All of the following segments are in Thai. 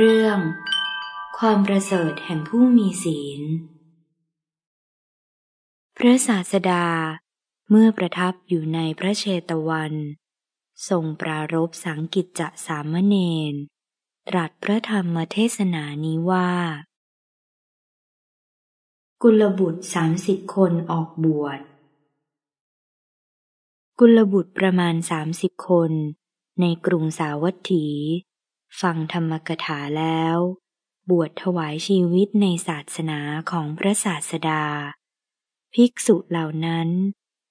เรื่องความประเสริฐแห่งผู้มีศีล พระศาสดาเมื่อประทับอยู่ในพระเชตวันทรงปรารบสังกิจจะสามเณรตรัสพระธรรมเทศนานี้ว่า กุลบุตรสามสิบคนออกบวช กุลบุตรประมาณสามสิบคนในกรุงสาวัตถีฟังธรรมกถาแล้ว บวชถวายชีวิตในศาสนาของพระศาสดา ภิกษุเหล่านั้น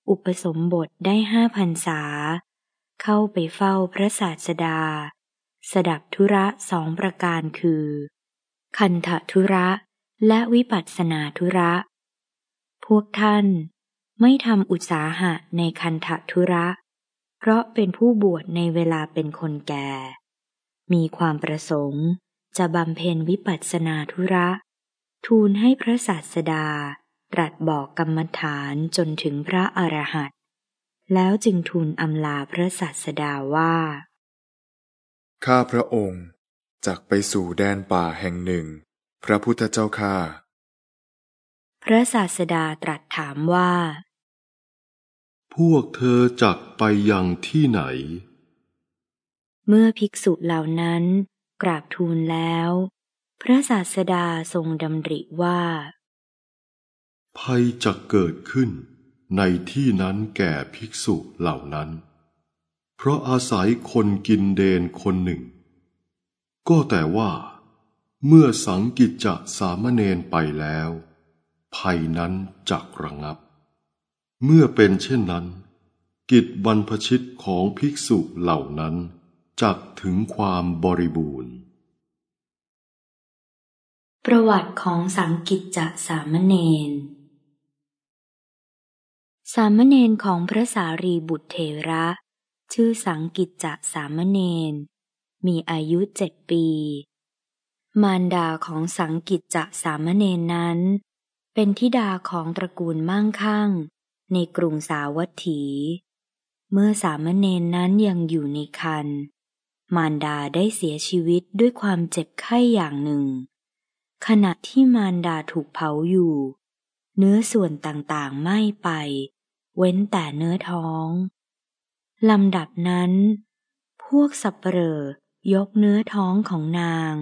อุปสมบทได้ห้าพันษาเข้าไปเฝ้าพระศาสดา สดับธุระสองประการคือ คันธธุระและวิปัสสนาธุระ พวกท่านไม่ทำอุตสาหะในคันธธุระ เพราะเป็นผู้บวชในเวลาเป็นคนแก่มีความประสงค์จะบำเพ็ญวิปัสสนาธุระ ทูลให้พระศาสดา ตรัสบอกกรรมฐานจนถึงพระอรหันต์แล้วจึงทูลอำลาพระศาสดาว่า ข้าพระองค์ จักไปสู่แดนป่าแห่งหนึ่ง พระพุทธเจ้าข้าพระศาสดาตรัสถามว่า พวกเธอจักไปยังที่ไหนเมื่อภิกษุเหล่านั้นกราบทูลแล้วพระศาสดาทรงดำริว่า ภัยจะเกิดขึ้นในที่นั้นแก่ภิกษุเหล่านั้น เพราะอาศัยคนกินเดนคนหนึ่ง ก็แต่ว่าเมื่อสังกิจจะสามเณรไปแล้ว ภัยนั้นจักระงับ เมื่อเป็นเช่นนั้นกิจบรรพชิตของภิกษุเหล่านั้นจักถึงความบริบูรณ์ ประวัติของสังกิจจะสามเณรสามเณรของพระสารีบุตรเทระ ชื่อสังกิจจะสามเณรมีอายุเจ็ดปี มารดาของสังกิจจะสามเณรนั้น เป็นทิดาของตระกูลมั่งคั่ง ในกรุงสาวัตถี เมื่อสามเณรนนั้นยังอยู่ในคันมารดาได้เสียชีวิตด้วยความเจ็บไข้อย่างหนึ่ง ขณะที่มารดาถูกเผาอยู่ เนื้อส่วนต่างๆไหม้ไป เว้นแต่เนื้อท้อง ลำดับนั้น พวกสับเปลอยกเนื้อท้องของนาง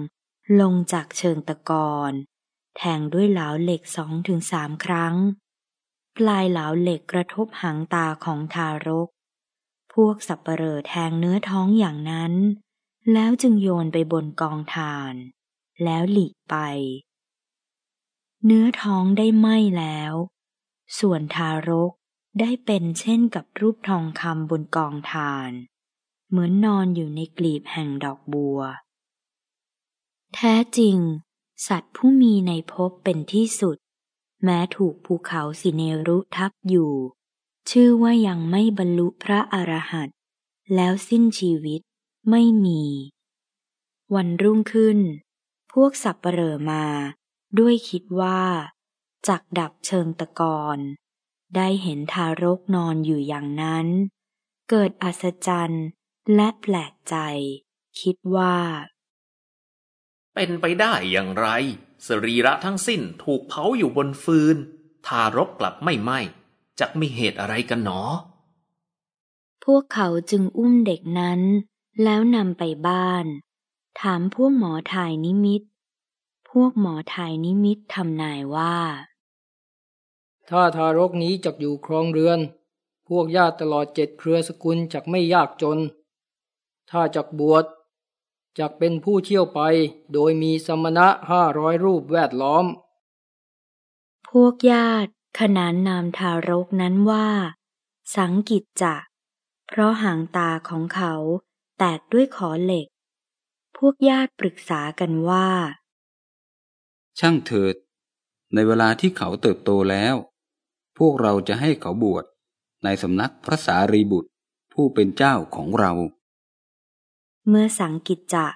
ลงจากเชิงตะกอนแทงด้วยเหลาเหล็กสองถึงสามครั้งปลายเหลาเหล็กกระทบหางตาของทารกพวกสับเปเอแทงเนื้อท้องอย่างนั้น แล้วจึงโยนไปบนกองทาน แล้วหลีกไป เนื้อท้องได้ไหมแล้ว ส่วนทารกได้เป็นเช่นกับรูปทองคำบนกองทาน เหมือนนอนอยู่ในกลีบแห่งดอกบัว แท้จริง สัตว์ผู้มีในภพเป็นที่สุด แม้ถูกภูเขาสิเนรุทับอยู่ชื่อว่ายังไม่บรรลุพระอรหันต์แล้วสิ้นชีวิตไม่มี วันรุ่งขึ้น พวกสับเปลอมา ด้วยคิดว่า จักดับเชิงตะกอนได้เห็นทารกนอนอยู่อย่างนั้น เกิดอัศจรรย์และแปลกใจ คิดว่า เป็นไปได้อย่างไร สรีระทั้งสิ้นถูกเผาอยู่บนฟืน ทารกกลับไม่ไหม้จักมีเหตุอะไรกันหนอ พวกเขาจึงอุ้มเด็กนั้น แล้วนำไปบ้าน ถามพวกหมอถ่ายนิมิต พวกหมอถ่ายนิมิตทำนายว่า ถ้าทารกนี้ จักอยู่ครองเรือน พวกญาติตลอดเจ็ดเครือสกุล จักไม่ยากจน ถ้าจักบวชจักเป็นผู้เที่ยวไปโดยมีสมณะห้าร้อยรูปแวดล้อม พวกญาติขนานนามทารกนั้นว่า สังกิจจะ เพราะหางตาของเขาแตกด้วยขอเหล็ก พวกญาติปรึกษากันว่า ช่างเถิด ในเวลาที่เขาเติบโตแล้ว พวกเราจะให้เขาบวชในสำนักพระสารีบุตรผู้เป็นเจ้าของเรา เมื่อสังกิจจะ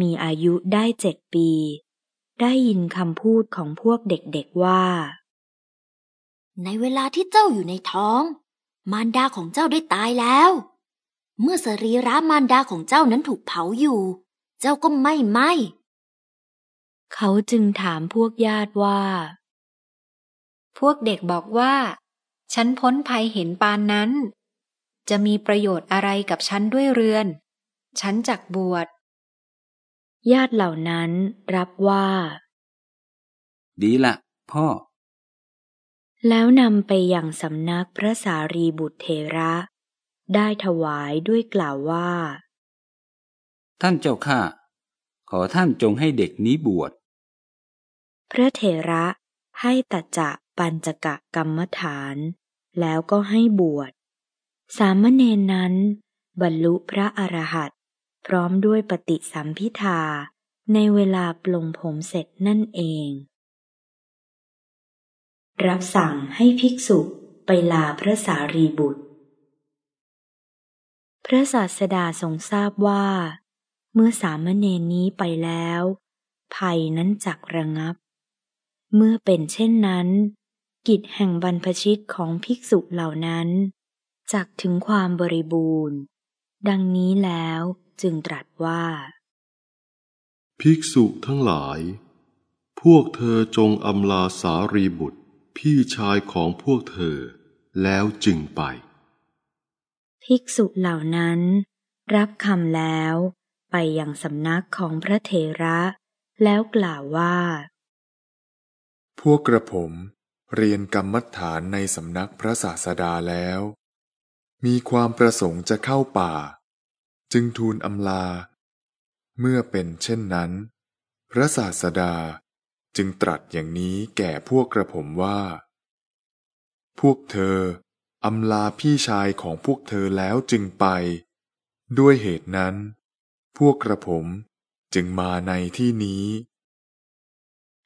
มีอายุได้เจ็ดปี ได้ยินคำพูดของพวกเด็กๆว่าในเวลาที่เจ้าอยู่ในท้อง มารดาของเจ้าได้ตายแล้ว เมื่อสรีระมารดาของเจ้านั้นถูกเผาอยู่ เจ้าก็ไม่ไหมเขาจึงถามพวกญาติว่า พวกเด็กบอกว่า ฉันพ้นภัยเห็นปานนั้น จะมีประโยชน์อะไรกับฉันด้วยเรือน ฉันจักบวชญาติเหล่านั้นรับว่า ดีละพ่อแล้วนำไปยังสำนักพระสารีบุตรเทระ ได้ถวายด้วยกล่าวว่า ท่านเจ้าข้าขอท่านจงให้เด็กนี้บวชพระเทระให้ตัจะปัญจกะกรรมฐาน แล้วก็ให้บวชสามเณรนั้นบรรลุพระอรหัตพร้อมด้วยปฏิสัมพิธาในเวลาปลงผมเสร็จนั่นเองรับสั่งให้ภิกษุไปลาพระสารีบุตร พระศาสดาทรงทราบว่า เมื่อสามเณรนี้ไปแล้ว ภัยนั้นจักระงับ เมื่อเป็นเช่นนั้น กิจแห่งบรรพชิตของภิกษุเหล่านั้นจักถึงความบริบูรณ์ ดังนี้แล้วจึงตรัสว่า ภิกษุทั้งหลาย พวกเธอจงอำลาสารีบุตรพี่ชายของพวกเธอแล้วจึงไป ภิกษุเหล่านั้น รับคำแล้วไปยังสำนักของพระเทระ แล้วกล่าวว่า พวกกระผมเรียนกรรมฐานในสำนักพระศาสดาแล้ว มีความประสงค์จะเข้าป่า จึงทูลอำลา เมื่อเป็นเช่นนั้น พระศาสดาจึงตรัสอย่างนี้แก่พวกกระผมว่า พวกเธออำลาพี่ชายของพวกเธอแล้วจึงไป ด้วยเหตุนั้น พวกกระผมจึงมาในที่นี้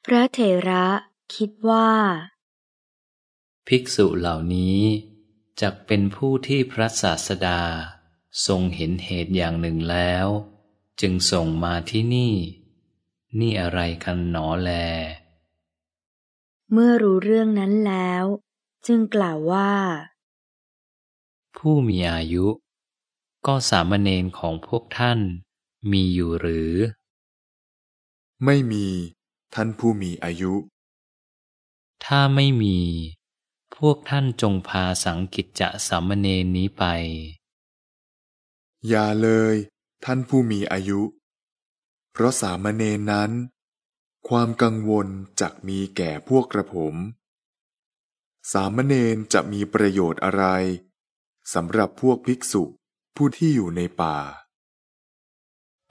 พระเถระคิดว่า ภิกษุเหล่านี้จักเป็นผู้ที่พระศาสดาทรงเห็นเหตุอย่างหนึ่งแล้ว จึงส่งมาที่นี่นี่อะไรกันหนอแล เมื่อรู้เรื่องนั้นแล้ว จึงกล่าวว่า ผู้มีอายุ ก็สามเณรของพวกท่านมีอยู่หรือ ไม่มีท่านผู้มีอายุ ถ้าไม่มี พวกท่านจงพาสังกิจจะสามเณรนี้ไป อย่าเลย ท่านผู้มีอายุเพราะสามเณรนั้น ความกังวลจักมีแก่พวกกระผม สามเณรจะมีประโยชน์อะไร สำหรับพวกภิกษุผู้ที่อยู่ในป่า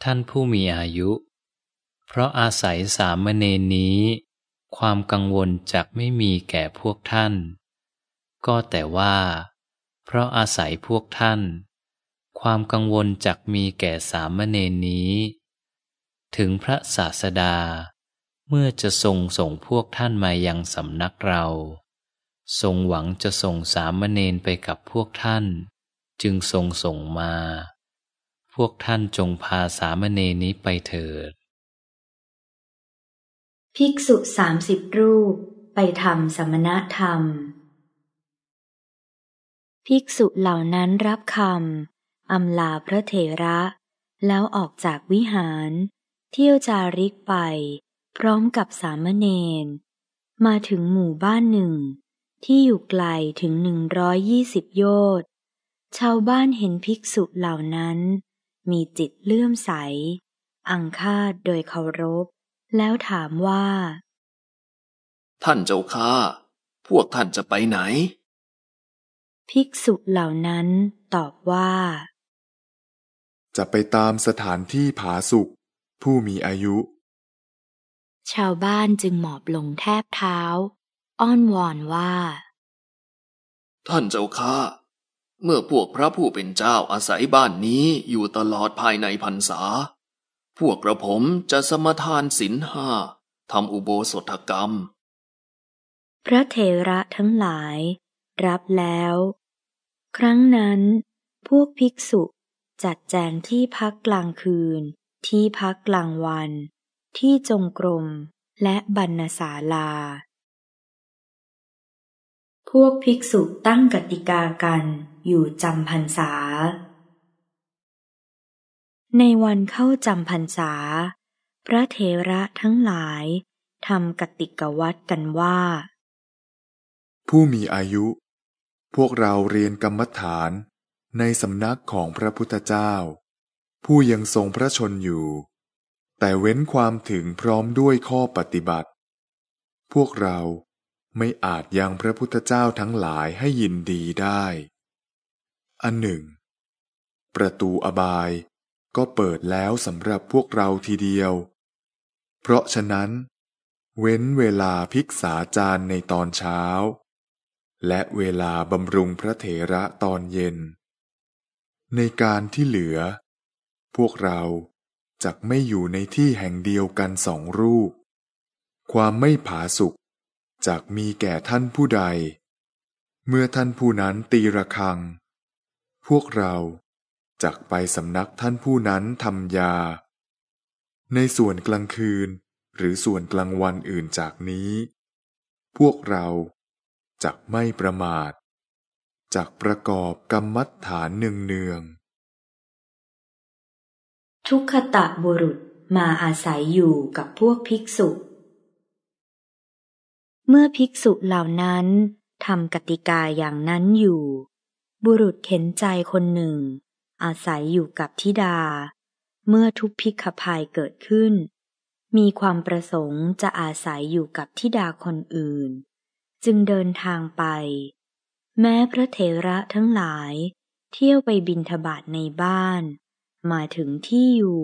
ท่านผู้มีอายุ เพราะอาศัยสามเณรนี้ ความกังวลจักไม่มีแก่พวกท่าน ก็แต่ว่า เพราะอาศัยพวกท่าน ความกังวลจักมีแก่สามเณรนี้ถึงพระศาสดา เมื่อจะทรงส่งพวกท่านมายังสำนักเรา ทรงหวังจะส่งสามเณรไปกับพวกท่านจึงทรงส่งมา พวกท่านจงพาสามเณรนี้ไปเถิด ภิกษุสามสิบรูปไปทำสมณธรรม ภิกษุเหล่านั้นรับคำอำลาพระเถระแล้วออกจากวิหารเที่ยวจาริกไป พร้อมกับสามเณรมาถึงหมู่บ้านหนึ่ง ที่อยู่ไกลถึงหนึ่งร้อยยี่สิบโยชน์ชาวบ้านเห็นภิกษุเหล่านั้น มีจิตเลื่อมใส อังคาดโดยเคารพแล้วถามว่า ท่านเจ้าค้า พวกท่านจะไปไหน ภิกษุเหล่านั้นตอบว่า จะไปตามสถานที่ผาสุกผู้มีอายุ ชาวบ้านจึงหมอบลงแทบเท้าอ้อนวอนว่า ท่านเจ้าข้า เมื่อพวกพระผู้เป็นเจ้าอาศัยบ้านนี้อยู่ตลอดภายในพรรษา พวกกระผมจะสมทานศีลห้าทำอุโบสถกรรม พระเถระทั้งหลายรับแล้ว ครั้งนั้นพวกภิกษุจัดแจงที่พักกลางคืนที่พักกลางวันที่จงกรมและบรรณศาลา พวกภิกษุตั้งกติกากัน อยู่จำพรรษา ในวันเข้าจำพรรษา พระเทระทั้งหลายทำกติกวัดกันว่า ผู้มีอายุ พวกเราเรียนกรรมฐานในสำนักของพระพุทธเจ้าผู้ยังทรงพระชนอยู่ แต่เว้นความถึงพร้อมด้วยข้อปฏิบัติ พวกเราไม่อาจยังพระพุทธเจ้าทั้งหลายให้ยินดีได้ อันหนึ่ง ประตูอบายก็เปิดแล้วสำหรับพวกเราทีเดียว เพราะฉะนั้น เว้นเวลาพิกษาจารในตอนเช้า และเวลาบำรุงพระเถระตอนเย็น ในการที่เหลือพวกเราจักไม่อยู่ในที่แห่งเดียวกันสองรูป ความไม่ผาสุกจักมีแก่ท่านผู้ใด เมื่อท่านผู้นั้นตีระฆัง พวกเราจักไปสำนักท่านผู้นั้นทำยา ในส่วนกลางคืนหรือส่วนกลางวันอื่นจากนี้ พวกเราจักไม่ประมาทจักประกอบกรรมัฐานเนืองเนืองทุกขตะบุรุษมาอาศัยอยู่กับพวกภิกษุ เมื่อภิกษุเหล่านั้นทำกติกาอย่างนั้นอยู่ บุรุษเข็นใจคนหนึ่ง อาศัยอยู่กับธิดา เมื่อทุกพิกขภัยเกิดขึ้น มีความประสงค์จะอาศัยอยู่กับธิดาคนอื่น จึงเดินทางไป แม้พระเถระทั้งหลายเที่ยวไปบินทบาทในบ้านมาถึงที่อยู่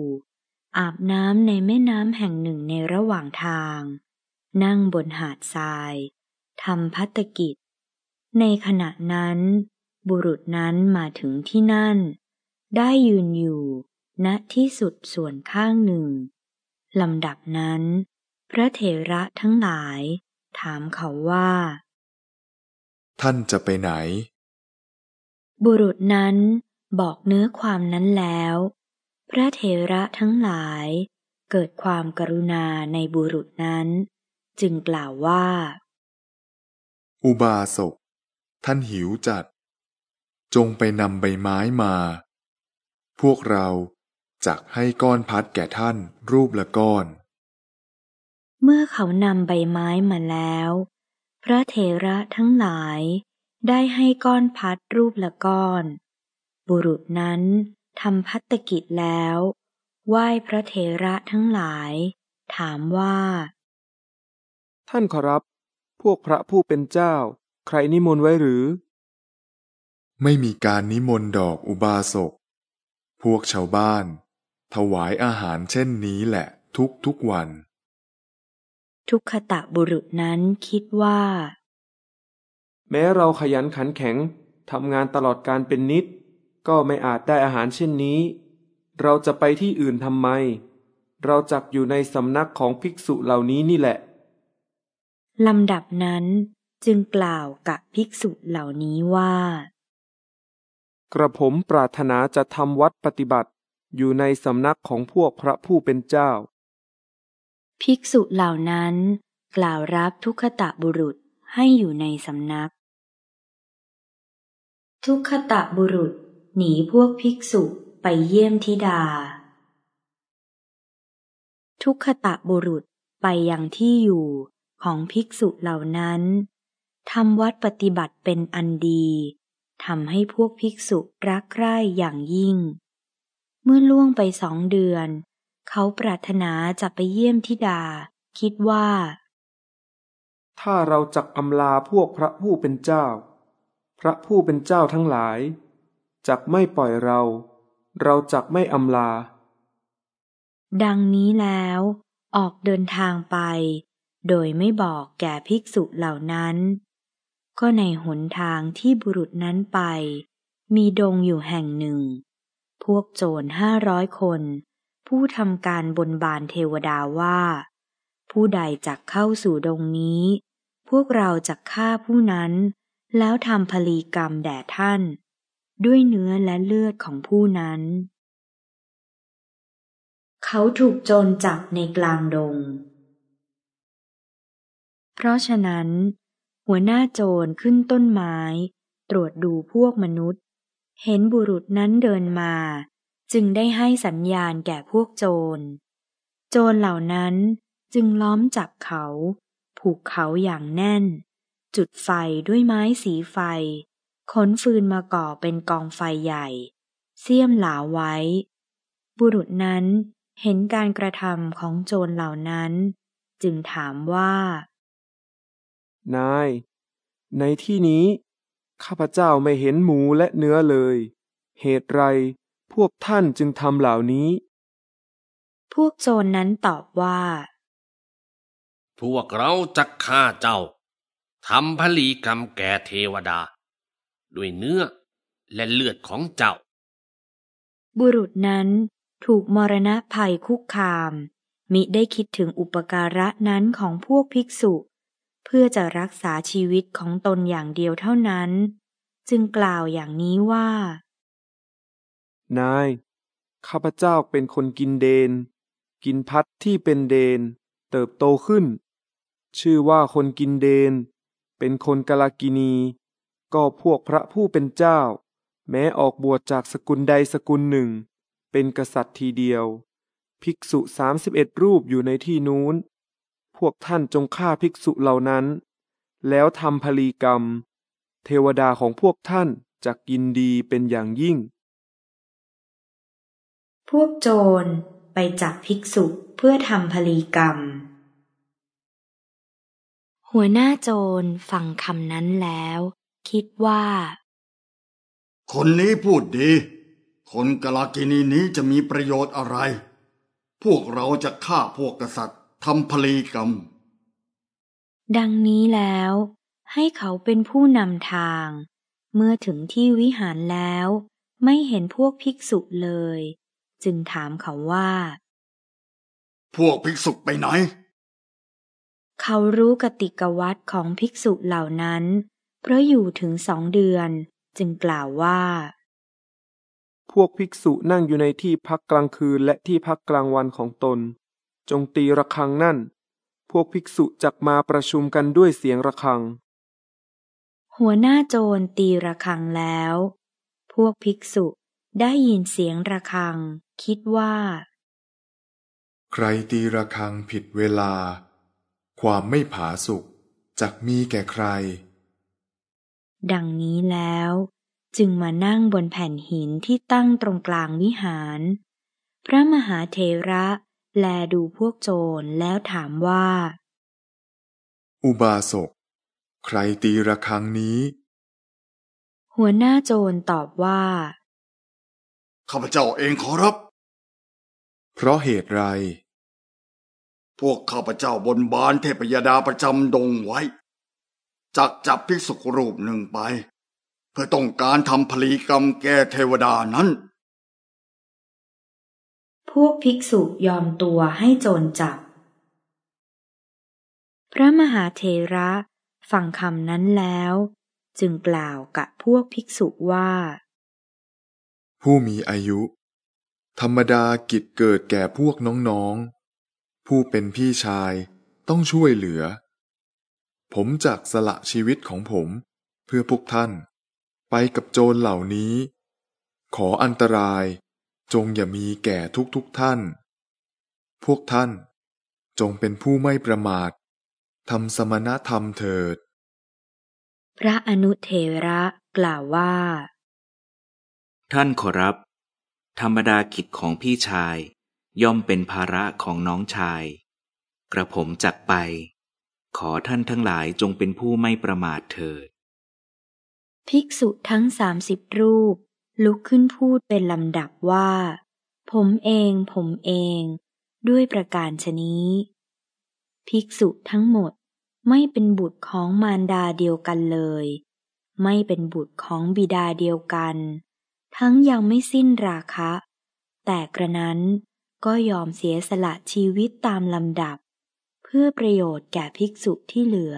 อาบน้ำในแม่น้ำแห่งหนึ่งในระหว่างทาง นั่งบนหาดทรายทำพัตกิจ ในขณะนั้น บุรุษนั้นมาถึงที่นั่น ได้ยืนอยู่ณที่สุดส่วนข้างหนึ่งลำดับนั้น พระเถระทั้งหลายถามเขาว่า ท่านจะไปไหน บุรุษนั้นบอกเนื้อความนั้นแล้ว พระเทระทั้งหลายเกิดความกรุณาในบุรุษนั้น จึงกล่าวว่า อุบาสก ท่านหิวจัด จงไปนำใบไม้มา พวกเราจักให้ก้อนพัดแก่ท่านรูปละก้อน เมื่อเขานำใบไม้มาแล้ว พระเทระทั้งหลายได้ให้ก้อนพัดรูปละก้อนบุรุษนั้นทำพัตกิจแล้ว ไหว้พระเทระทั้งหลาย ถามว่า ท่านขอรับพวกพระผู้เป็นเจ้า ใครนิมนต์ไว้หรือ ไม่มีการนิมนต์ดอกอุบาสก พวกชาวบ้าน ถวายอาหารเช่นนี้แหละทุกทุกวัน ทุกขตะบุรุษนั้นคิดว่า แม้เราขยันขันแข็งทำงานตลอดการเป็นนิดก็ไม่อาจได้อาหารเช่นนี้ เราจะไปที่อื่นทำไม เราจักอยู่ในสำนักของภิกษุเหล่านี้นี่แหละลำดับนั้นจึงกล่าวกับภิกษุเหล่านี้ว่า กระผมปรารถนาจะทำวัดปฏิบัติอยู่ในสำนักของพวกพระผู้เป็นเจ้า ภิกษุเหล่านั้น กล่าวรับทุกขตะบุรุษให้อยู่ในสำนัก ทุกขตะบุรุษหนีพวกภิกษุไปเยี่ยมธิดา ทุกขตะบุรุษไปยังที่อยู่ของภิกษุเหล่านั้นทำวัดปฏิบัติเป็นอันดี ทำให้พวกภิกษุรักใคร่อย่างยิ่ง เมื่อล่วงไปสองเดือน เขาปรารถนาจะไปเยี่ยมธิดา คิดว่า ถ้าเราจักอำลาพวกพระผู้เป็นเจ้า พระผู้เป็นเจ้าทั้งหลายจักไม่ปล่อยเรา เราจักไม่อำลา ดังนี้แล้ว ออกเดินทางไป โดยไม่บอกแก่ภิกษุเหล่านั้น ก็ในหนทางที่บุรุษนั้นไป มีดงอยู่แห่งหนึ่ง พวกโจรห้าร้อยคน ผู้ทำการบนบานเทวดาว่า ผู้ใดจักเข้าสู่ดงนี้ พวกเราจักฆ่าผู้นั้น แล้วทำพลีกรรมแด่ท่านด้วยเนื้อและเลือดของผู้นั้น เขาถูกโจรจับในกลางดง เพราะฉะนั้น หัวหน้าโจรขึ้นต้นไม้ตรวจดูพวกมนุษย์ เห็นบุรุษนั้นเดินมา จึงได้ให้สัญญาณแก่พวกโจร โจรเหล่านั้นจึงล้อมจับเขา ผูกเขาอย่างแน่น จุดไฟด้วยไม้สีไฟขนฟืนมาก่อเป็นกองไฟใหญ่ เสียมหลาไว้ บุรุษนั้นเห็นการกระทำของโจรเหล่านั้น จึงถามว่า นาย ในที่นี้ ข้าพเจ้าไม่เห็นหมูและเนื้อเลย เหตุไรพวกท่านจึงทำเหล่านี้ พวกโจรนนั้นตอบว่า พวกเราจะฆ่าเจ้าทำผลีกรรมแก่เทวดาด้วยเนื้อและเลือดของเจ้า บุรุษนั้นถูกมรณะภัยคุกคาม มิได้คิดถึงอุปการะนั้นของพวกภิกษุ เพื่อจะรักษาชีวิตของตนอย่างเดียวเท่านั้น จึงกล่าวอย่างนี้ว่า นาย ข้าพเจ้าเป็นคนกินเดน กินพัดที่เป็นเดนเติบโตขึ้น ชื่อว่าคนกินเดน เป็นคนกาลกินีก็พวกพระผู้เป็นเจ้า แม้ออกบวชจากสกุลใดสกุลหนึ่ง เป็นกษัตริย์ทีเดียว ภิกษุสามสิบเอ็ดรูปอยู่ในที่นู้น พวกท่านจงฆ่าภิกษุเหล่านั้น แล้วทำพลีกรรม เทวดาของพวกท่านจักยินดีเป็นอย่างยิ่ง พวกโจรไปจับภิกษุเพื่อทำพลีกรรม หัวหน้าโจรฟังคำนั้นแล้วคิดว่า คนนี้พูดดี คนกลากินีนี้จะมีประโยชน์อะไร พวกเราจะฆ่าพวกกษัตริย์ทำพลีกรรม ดังนี้แล้ว ให้เขาเป็นผู้นำทาง เมื่อถึงที่วิหารแล้ว ไม่เห็นพวกภิกษุเลย จึงถามเขาว่า พวกภิกษุไปไหน เขารู้กติกวัตรของภิกษุเหล่านั้นเพราะอยู่ถึงสองเดือน จึงกล่าวว่า พวกภิกษุนั่งอยู่ในที่พักกลางคืนและที่พักกลางวันของตน จงตีระฆังนั่น พวกภิกษุจักมาประชุมกันด้วยเสียงระฆัง หัวหน้าโจรตีระฆังแล้ว พวกภิกษุได้ยินเสียงระฆัง คิดว่า ใครตีระฆังผิดเวลา ความไม่ผาสุกจักมีแก่ใครดังนี้แล้วจึงมานั่งบนแผ่นหินที่ตั้งตรงกลางวิหาร พระมหาเทระ แลดูพวกโจรแล้วถามว่า อุบาสก ใครตีระฆังนี้ หัวหน้าโจรตอบว่า ข้าพเจ้าเองขอรับ เพราะเหตุไร พวกข้าพเจ้าบนบานเทพยดาประจำดงไว้จะจับภิกษุรูปหนึ่งไป เพื่อต้องการทำพลีกรรมแก่เทวดานั้น พวกภิกษุยอมตัวให้โจรจับ พระมหาเทระฟังคำนั้นแล้ว จึงกล่าวกับพวกภิกษุว่า ผู้มีอายุ ธรรมดากิจเกิดแก่พวกน้องๆ ผู้เป็นพี่ชายต้องช่วยเหลือผมจากสละชีวิตของผมเพื่อพวกท่านไปกับโจรเหล่านี้ ขออันตราย จงอย่ามีแก่ทุกทุกท่าน พวกท่านจงเป็นผู้ไม่ประมาททำสมณธรรมเถิด พระอนุเทระกล่าวว่า ท่านขอรับ ธรรมดากิจของพี่ชายย่อมเป็นภาระของน้องชาย กระผมจักไปขอท่านทั้งหลายจงเป็นผู้ไม่ประมาทเถิด ภิกษุทั้งสามสิบรูป ลุกขึ้นพูดเป็นลำดับว่า ผมเองผมเอง ด้วยประการชนี้ ภิกษุทั้งหมดไม่เป็นบุตรของมารดาเดียวกันเลย ไม่เป็นบุตรของบิดาเดียวกัน ทั้งยังไม่สิ้นราคะ แต่กระนั้นก็ยอมเสียสละชีวิตตามลำดับพื่อประโยชน์แก่ภิกษุที่เหลือ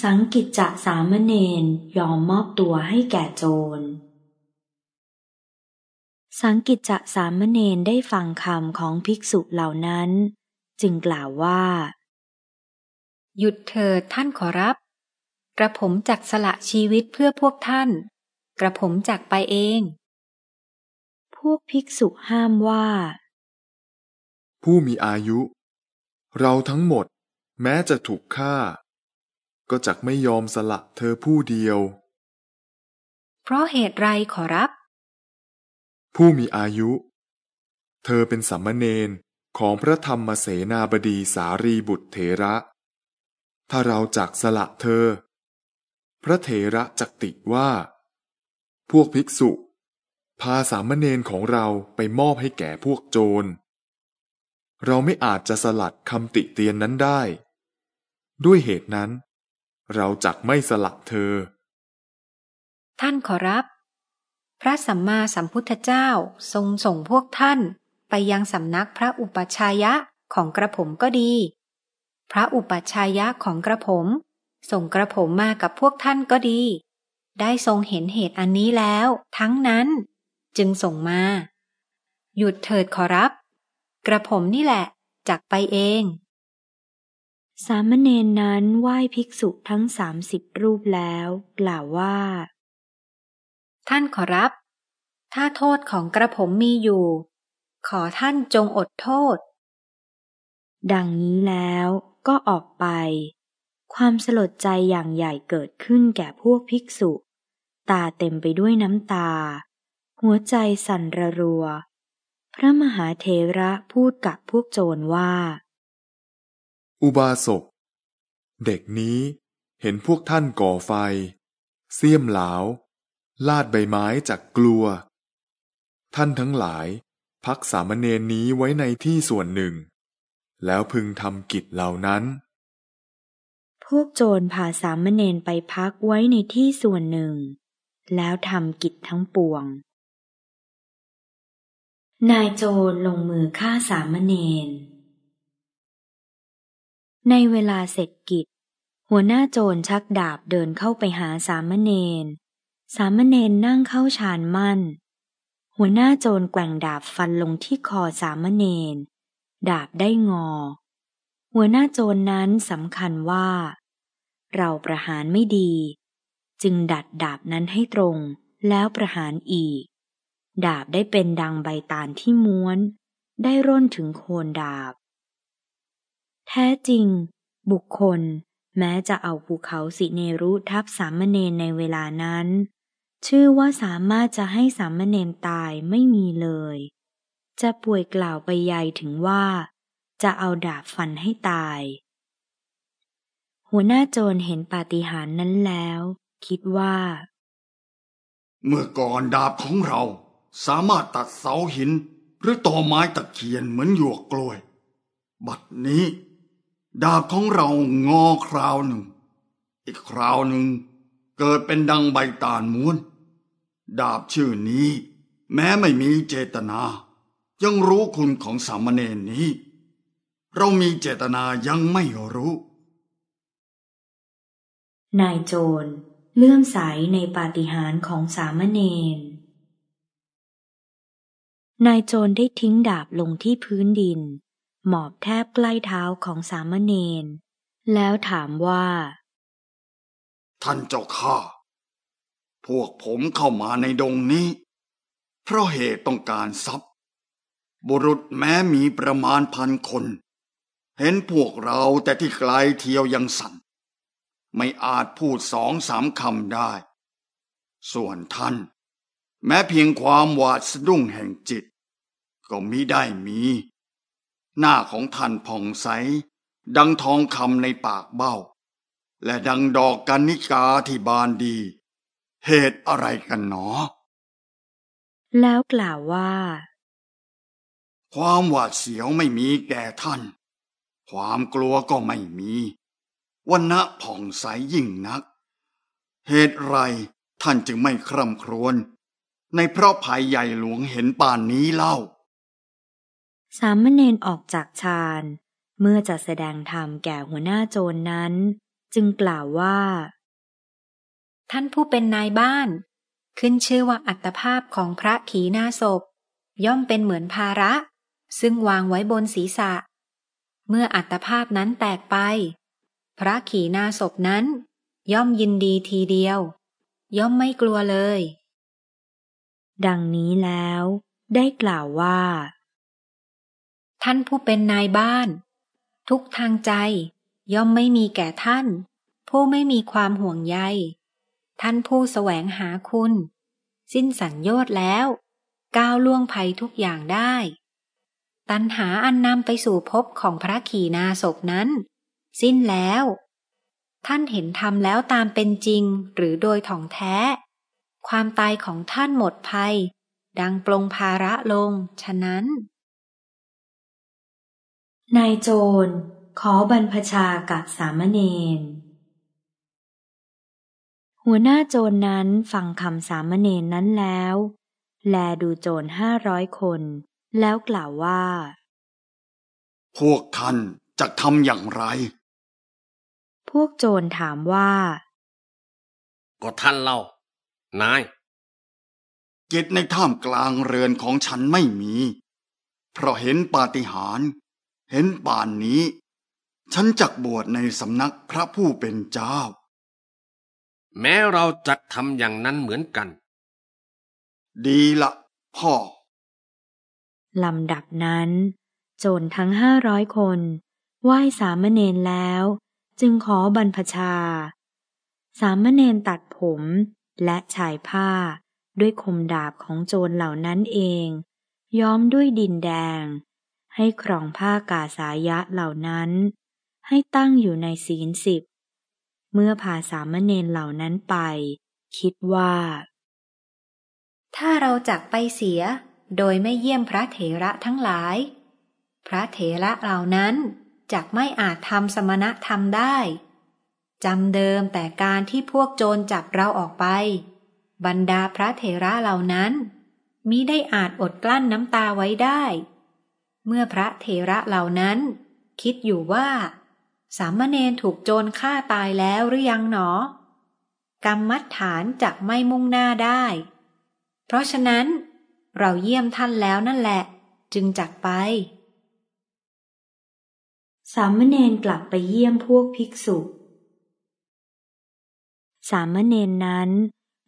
สังกิจจะสามเณรยอมมอบตัวให้แก่โจร สังกิจจะสามเณรได้ฟังคำของภิกษุเหล่านั้น จึงกล่าวว่า หยุดเถิดท่านขอรับ กระผมจักสละชีวิตเพื่อพวกท่าน กระผมจักไปเอง พวกภิกษุห้ามว่าผู้มีอายุ เราทั้งหมดแม้จะถูกฆ่า ก็จักไม่ยอมสละเธอผู้เดียว เพราะเหตุไรขอรับ ผู้มีอายุ เธอเป็นสัมมเนนของพระธรรมเสนาบดีสารีบุตรเถระ ถ้าเราจักสละเธอ พระเถระจักติว่า พวกภิกษุ พาสามเณรของเราไปมอบให้แก่พวกโจรเราไม่อาจจะสลัดคำติเตียนนั้นได้ ด้วยเหตุนั้น เราจักไม่สลัดเธอ ท่านขอรับ พระสัมมาสัมพุทธเจ้าทรงส่งพวกท่านไปยังสำนักพระอุปชัยยะของกระผมก็ดี พระอุปชัยยะของกระผมส่งกระผมมากับพวกท่านก็ดี ได้ทรงเห็นเหตุอันนี้แล้ว ทั้งนั้น จึงส่งมา หยุดเถิดขอรับกระผมนี่แหละ จักไปเอง สามเณรนั้นไหว้ภิกษุทั้งสามสิบรูปแล้ว กล่าวว่า ท่านขอรับ ถ้าโทษของกระผมมีอยู่ ขอท่านจงอดโทษ ดังนี้แล้วก็ออกไป ความสลดใจอย่างใหญ่เกิดขึ้นแก่พวกภิกษุ ตาเต็มไปด้วยน้ำตา หัวใจสั่นระรัวพระมหาเทระพูดกับพวกโจรว่า อุบาสก เด็กนี้เห็นพวกท่านก่อไฟ เสี้ยมหลาวลาดใบไม้จากกลัว ท่านทั้งหลายพักสามเณรนี้ไว้ในที่ส่วนหนึ่ง แล้วพึงทำกิจเหล่านั้น พวกโจรพาสามเณรไปพักไว้ในที่ส่วนหนึ่ง แล้วทำกิจทั้งปวงนายโจรลงมือฆ่าสามเณร ในเวลาเสร็จกิจ หัวหน้าโจรชักดาบเดินเข้าไปหาสามเณร สามเณรนั่งเข้าชานมั่น หัวหน้าโจรแกว่งดาบฟันลงที่คอสามเณรดาบได้งอ หัวหน้าโจรนั้นสำคัญว่า เราประหารไม่ดี จึงดัดดาบนั้นให้ตรงแล้วประหารอีกดาบได้เป็นดังใบตาลที่ม้วน ได้ร่นถึงโคนดาบ แท้จริง บุคคลแม้จะเอาภูเขาสิเนรุทับสามเณรในเวลานั้น ชื่อว่าสามารถจะให้สามเณรตายไม่มีเลย จะป่วยกล่าวไปใหญ่ถึงว่า จะเอาดาบฟันให้ตาย หัวหน้าโจรเห็นปาฏิหาริย์นั้นแล้ว คิดว่า เมื่อก่อนดาบของเราสามารถตัดเสาหินหรือต่อไม้ตะเคียนเหมือนหยวกกล้วย บัดนี้ ดาบของเรางอคราวหนึ่ง อีกคราวหนึ่ง เกิดเป็นดังใบตาลม้วน ดาบชื่อนี้ แม้ไม่มีเจตนายังรู้คุณของสามเณรนี้ เรามีเจตนายังไม่รู้ นายโจรเลื่อมใสในปาฏิหาริย์ของสามเณรนายโจรได้ทิ้งดาบลงที่พื้นดิน หมอบแทบใกล้เท้าของสามเณร แล้วถามว่า ท่านเจ้าข้า พวกผมเข้ามาในดงนี้ เพราะเหตุต้องการทรัพย์ บุรุษแม้มีประมาณพันคน เห็นพวกเราแต่ที่ไกลเที่ยวยังสัน่น ไม่อาจพูดสองสามคำได้ ส่วนท่าน แม้เพียงความหวาดสะดุ้งแห่งจิตก็มิได้มี หน้าของท่านผ่องใสดังทองคำในปากเบ้า และดังดอกกันนิกาที่บานดี เหตุอะไรกันหนอ แล้วกล่าวว่า ความหวาดเสียวไม่มีแก่ท่าน ความกลัวก็ไม่มีวันณะผ่องใสยิ่งนัก เหตุไรท่านจึงไม่คร่ำครวญในเพราะภัยใหญ่หลวงเห็นป่านนี้เล่าสามเณรออกจากฌานเมื่อจะแสดงธรรมแก่หัวหน้าโจรนนั้น จึงกล่าวว่า ท่านผู้เป็นนายบ้าน ขึ้นชื่อว่าอัตภาพของพระขีนาศพ ย่อมเป็นเหมือนภาระ ซึ่งวางไว้บนศีรษะ เมื่ออัตภาพนั้นแตกไป พระขีนาศพนั้นย่อมยินดีทีเดียว ย่อมไม่กลัวเลย ดังนี้แล้ว ได้กล่าวว่าท่านผู้เป็นนายบ้าน ทุกทางใจ ย่อมไม่มีแก่ท่าน ผู้ไม่มีความห่วงใยท่านผู้แสวงหาคุณ สิ้นสัญญอดแล้ว ก้าวล่วงภัยทุกอย่างได้ ตัณหาอันนำไปสู่พบของพระขี่นาศกนั้น สิ้นแล้ว ท่านเห็นธรรมแล้วตามเป็นจริงหรือโดยถ่องแท้ ความตายของท่านหมดภัย ดังปลงภาระลง ฉะนั้นนายโจรขอบรรพชากับสามเณร หัวหน้าโจรนนั้นฟังคำสามเณรนั้นแล้ว แลดูโจรห้าร้อยคน แล้วกล่าวว่า พวกท่านจะทำอย่างไร พวกโจรถามว่า ก็ท่านเล่า นายเกตในถ้ำกลางเรือนของฉันไม่มี เพราะเห็นปาฏิหาริเห็นป่านนี้ ฉันจักบวชในสำนักพระผู้เป็นเจ้า แม้เราจักทำอย่างนั้นเหมือนกัน ดีละ พ่อ ลำดับนั้น โจรทั้งห้าร้อยคน ไหว้สามเณรแล้ว จึงขอบรรพชา สามเณรตัดผมและชายผ้าด้วยคมดาบของโจรเหล่านั้นเอง ย้อมด้วยดินแดงให้ครองผ้ากาสายะเหล่านั้นให้ตั้งอยู่ในศีลสิบ เมื่อพาสามเณรเหล่านั้นไป คิดว่า ถ้าเราจักไปเสียโดยไม่เยี่ยมพระเถระทั้งหลาย พระเถระเหล่านั้น จักไม่อาจทำสมณธรรมได้จำเดิมแต่การที่พวกโจรจับเราออกไป บรรดาพระเถระเหล่านั้นมิได้อาจอดกลั้นน้ำตาไว้ได้เมื่อพระเทระเหล่านั้น คิดอยู่ว่า สามเณรถูกโจรฆ่าตายแล้วหรือยังหนอ กรรมมัดฐานจะไม่มุ่งหน้าได้ เพราะฉะนั้น เราเยี่ยมท่านแล้วนั่นแหละจึงจักไป สามเณรกลับไปเยี่ยมพวกภิกษุ สามเณรนั้น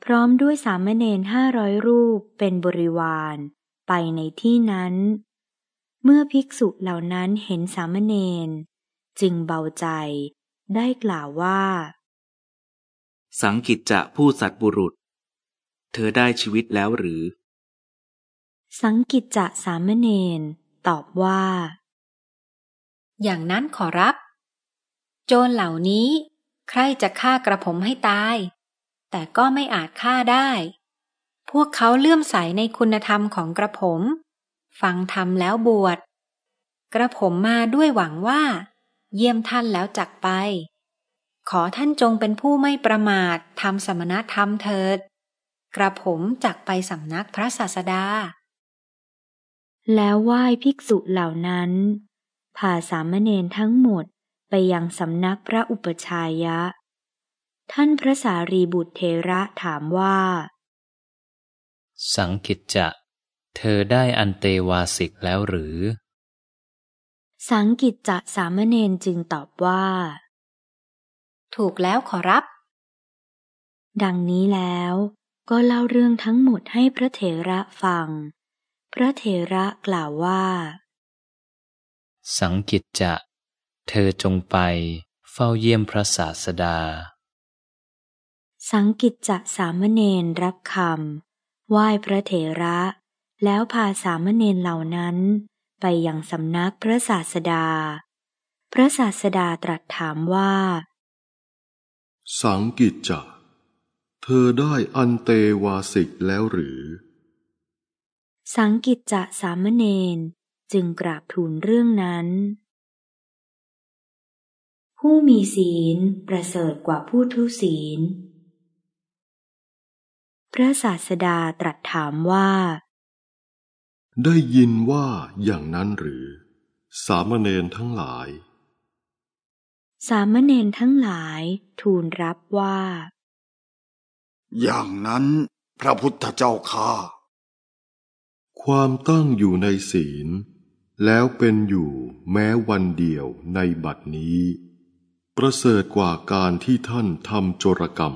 พร้อมด้วยสามเณรห้าร้อยรูปเป็นบริวารไปในที่นั้นเมื่อภิกษุเหล่านั้นเห็นสามเณรจึงเบาใจได้กล่าวว่า สังกิจจะผู้สัตบุรุษ เธอได้ชีวิตแล้วหรือ สังกิจจะสามเณรตอบว่า อย่างนั้นขอรับ โจรเหล่านี้ ใครจะฆ่ากระผมให้ตาย แต่ก็ไม่อาจฆ่าได้ พวกเขาเลื่อมใสในคุณธรรมของกระผมฟังธรรมแล้วบวชกระผมมาด้วยหวังว่า เยี่ยมท่านแล้วจักไป ขอท่านจงเป็นผู้ไม่ประมาททำสมณธรรมเถิด กระผมจักไปสำนักพระศาสดา แล้วไหว้ภิกษุเหล่านั้นพาสามเณรทั้งหมดไปยังสำนักพระอุปชายะท่านพระสารีบุตรเทระถามว่า สังคิจจะเธอได้อันเตวาสิกแล้วหรือ สังกิจจะสามเณรจึงตอบว่า ถูกแล้วขอรับ ดังนี้แล้วก็เล่าเรื่องทั้งหมดให้พระเถระฟัง พระเถระกล่าวว่า สังกิจจะเธอจงไปเฝ้าเยี่ยมพระศาสดา สังกิจจะสามเณรรับคำไหว้พระเถระแล้วพาสามเณรเหล่านั้น ไปยังสำนักพระศาสดา พระศาสดาตรัสถามว่า สังกิจจะเธอได้อันเตวาสิกแล้วหรือ สังกิจจะสามเณรจึงกราบทูลเรื่องนั้น ผู้มีศีลประเสริฐกว่าผู้ทุศีล พระศาสดาตรัสถามว่าได้ยินว่าอย่างนั้นหรือ สามเณรทั้งหลาย สามเณรทั้งหลายทูลรับว่า อย่างนั้น พระพุทธเจ้าข้า ความตั้งอยู่ในศีล แล้วเป็นอยู่แม้วันเดียวในบัดนี้ ประเสริฐกว่าการที่ท่านทำจรกรรม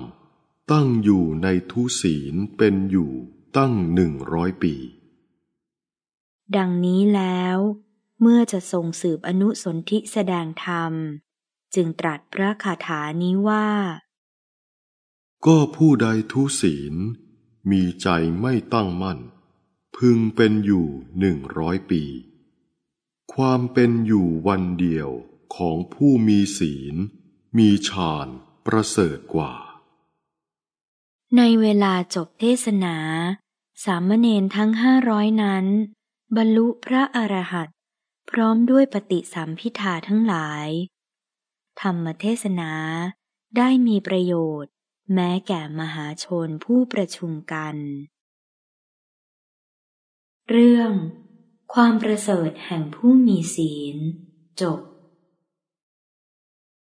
ตั้งอยู่ในทุศีลเป็นอยู่ตั้งหนึ่งร้อยปีดังนี้แล้ว เมื่อจะทรงสืบอนุสนธิแสดงธรรม จึงตรัสพระคาถานี้ว่า ก็ผู้ใดทุศีล มีใจไม่ตั้งมั่น พึงเป็นอยู่หนึ่งร้อยปี ความเป็นอยู่วันเดียวของผู้มีศีล มีฌานประเสริฐกว่า ในเวลาจบเทศนา สามเณรทั้งห้าร้อยนั้นบรรลุพระอรหันต์พร้อมด้วยปฏิสัมพิธาทั้งหลาย ธรรมเทศนาได้มีประโยชน์แม้แก่มหาชนผู้ประชุมกัน เรื่อง ความประเสริฐแห่งผู้มีศีล จบ